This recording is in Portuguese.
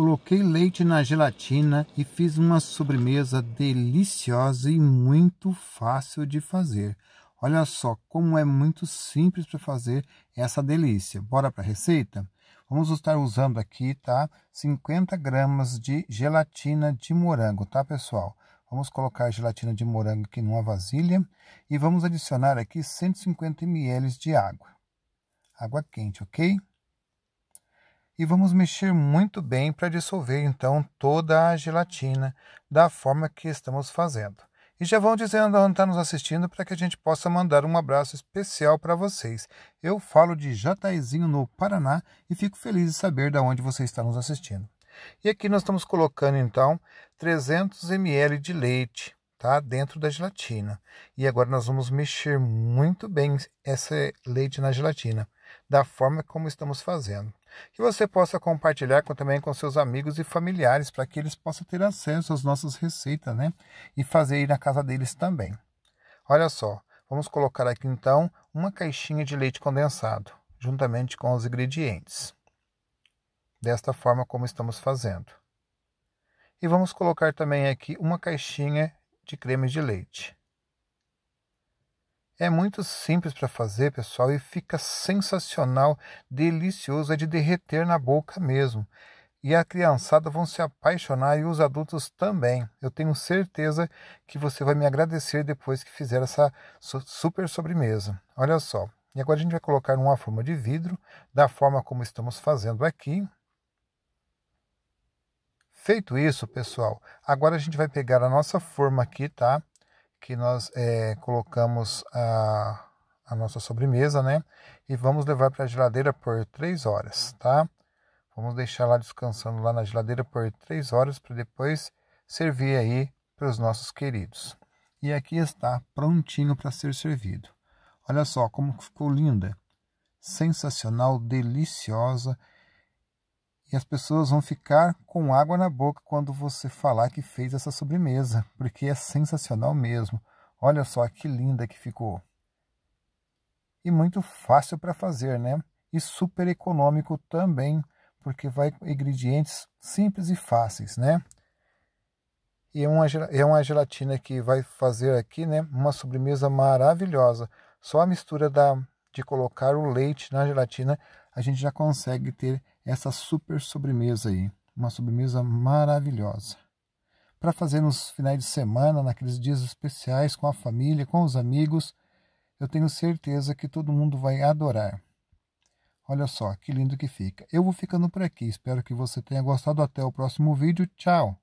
Coloquei leite na gelatina e fiz uma sobremesa deliciosa e muito fácil de fazer. Olha só como é muito simples para fazer essa delícia. Bora para a receita? Vamos estar usando aqui, tá? 50 gramas de gelatina de morango, tá, pessoal? Vamos colocar a gelatina de morango aqui numa vasilha e vamos adicionar aqui 150 ml de água. Água quente, ok? e vamos mexer muito bem para dissolver então toda a gelatina da forma que estamos fazendo. E já vão dizendo onde está nos assistindo para que a gente possa mandar um abraço especial para vocês. Eu falo de Jataizinho, no Paraná, e fico feliz de saber de onde você está nos assistindo. E aqui nós estamos colocando então 300 ml de leite, tá? Dentro da gelatina. E agora nós vamos mexer muito bem esse leite na gelatina, da forma como estamos fazendo. Que você possa compartilhar com, também com seus amigos e familiares, para que eles possam ter acesso às nossas receitas, né? E fazer aí na casa deles também. Olha só, vamos colocar aqui então uma caixinha de leite condensado, juntamente com os ingredientes. Desta forma como estamos fazendo. E vamos colocar também aqui uma caixinha de creme de leite. É muito simples para fazer, pessoal, e fica sensacional, delicioso, é de derreter na boca mesmo. E a criançada vão se apaixonar e os adultos também. Eu tenho certeza que você vai me agradecer depois que fizer essa super sobremesa. Olha só. E agora a gente vai colocar numa forma de vidro, da forma como estamos fazendo aqui, Feito isso, pessoal, agora a gente vai pegar a nossa forma aqui, tá? Que nós é, colocamos a, a nossa sobremesa, né? E vamos levar para a geladeira por 3 horas, tá? Vamos deixar lá descansando lá na geladeira por 3 horas para depois servir aí para os nossos queridos. E aqui está prontinho para ser servido. Olha só como ficou linda, sensacional, deliciosa e as pessoas vão ficar com água na boca quando você falar que fez essa sobremesa, porque é sensacional mesmo. Olha só que linda que ficou. E muito fácil para fazer, né? E super econômico também, porque vai com ingredientes simples e fáceis, né? E é uma, é uma gelatina que vai fazer aqui, né? Uma sobremesa maravilhosa. Só a mistura da, de colocar o leite na gelatina a gente já consegue ter essa super sobremesa aí, uma sobremesa maravilhosa. Para fazer nos finais de semana, naqueles dias especiais com a família, com os amigos, eu tenho certeza que todo mundo vai adorar. Olha só que lindo que fica. Eu vou ficando por aqui. Espero que você tenha gostado. Até o próximo vídeo. Tchau!